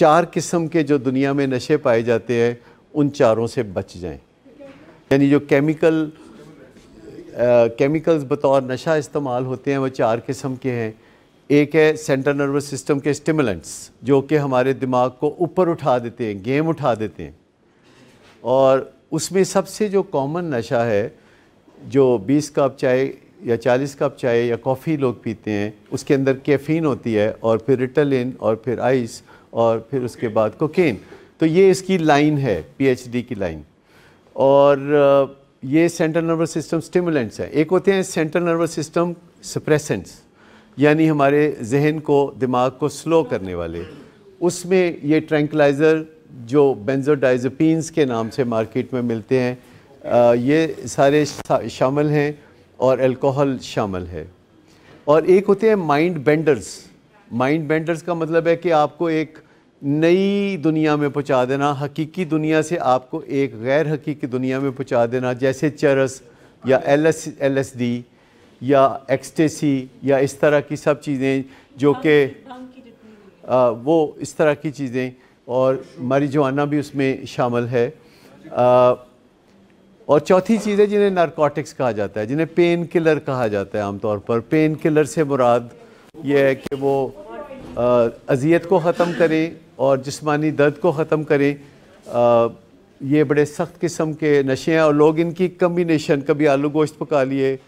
चार किस्म के जो दुनिया में नशे पाए जाते हैं उन चारों से बच जाएं यानी जो केमिकल केमिकल्स बतौर नशा इस्तेमाल होते हैं वो चार किस्म के हैं एक है सेंट्रल नर्वस सिस्टम के स्टिमुलेंट्स जो कि हमारे दिमाग को ऊपर उठा देते हैं गेम उठा देते हैं और उसमें सबसे जो कॉमन नशा है जो 20 कप चाय या 40 कप चाय या कॉफ़ी लोग पीते हैं उसके अंदर कैफीन होती है और फिर रिटलिन और फिर आइस और फिर उसके बाद कोकेन तो ये इसकी लाइन है पीएचडी की लाइन और ये सेंट्रल नर्वस सिस्टम स्टिमुलेंट्स हैं एक होते हैं सेंट्रल नर्वस सिस्टम सप्रेसेंट्स यानी हमारे जहन को दिमाग को स्लो करने वाले उसमें ये ट्रैंकलाइज़र जो बेंजोडाइजपीन्स के नाम से मार्केट में मिलते हैं आ, ये सारे शामिल हैं और अल्कोहल शामिल है और एक होते हैं माइंड बेंडर्स माइंड बेंडर्स का मतलब है कि आपको एक नई दुनिया में पहुंचा देना हकीकी दुनिया से आपको एक गैर हकीकी दुनिया में पहुंचा देना जैसे चरस या L S L S D या एक्सटेसी या इस तरह की सब चीज़ें जो कि वो इस तरह की चीज़ें और मरीजुआना भी उसमें शामिल है आ, और चौथी चीज़ है जिन्हें नारकोटिक्स कहा जाता है जिन्हें पेन किलर कहा जाता है आमतौर पर पेन किलर से मुराद ये है कि वो अज़ियत को ख़त्म करें और जिस्मानी दर्द को ख़त्म करें आ, ये बड़े सख्त किस्म के नशे हैं और लोग इनकी कम्बिनेशन कभी आलू गोश्त पका लिए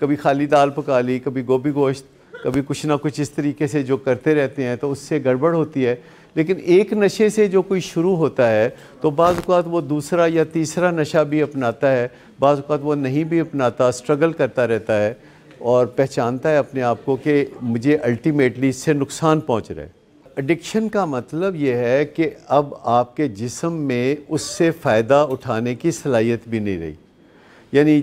कभी खाली दाल पका ली कभी गोभी गोश्त कभी कुछ ना कुछ इस तरीके से जो करते रहते हैं तो उससे गड़बड़ होती है लेकिन एक नशे से जो कोई शुरू होता है तो बाज़ात वो दूसरा या तीसरा नशा भी अपनाता है बाज़ात वो नहीं भी अपनाता स्ट्रगल करता रहता है और पहचानता है अपने आप को कि मुझे अल्टीमेटली इससे नुकसान पहुंच रहा है एडिक्शन का मतलब यह है कि अब आपके जिसम में उससे फ़ायदा उठाने की सलाहियत भी नहीं रही यानी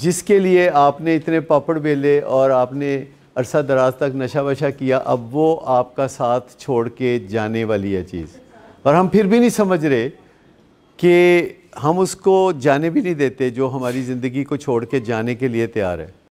जिसके लिए आपने इतने पापड़ बेले और आपने अरसा दराज तक नशा वशा किया अब वो आपका साथ छोड़ के जाने वाली है चीज़ और हम फिर भी नहीं समझ रहे कि हम उसको जाने भी नहीं देते जो हमारी ज़िंदगी को छोड़ के जाने के लिए तैयार है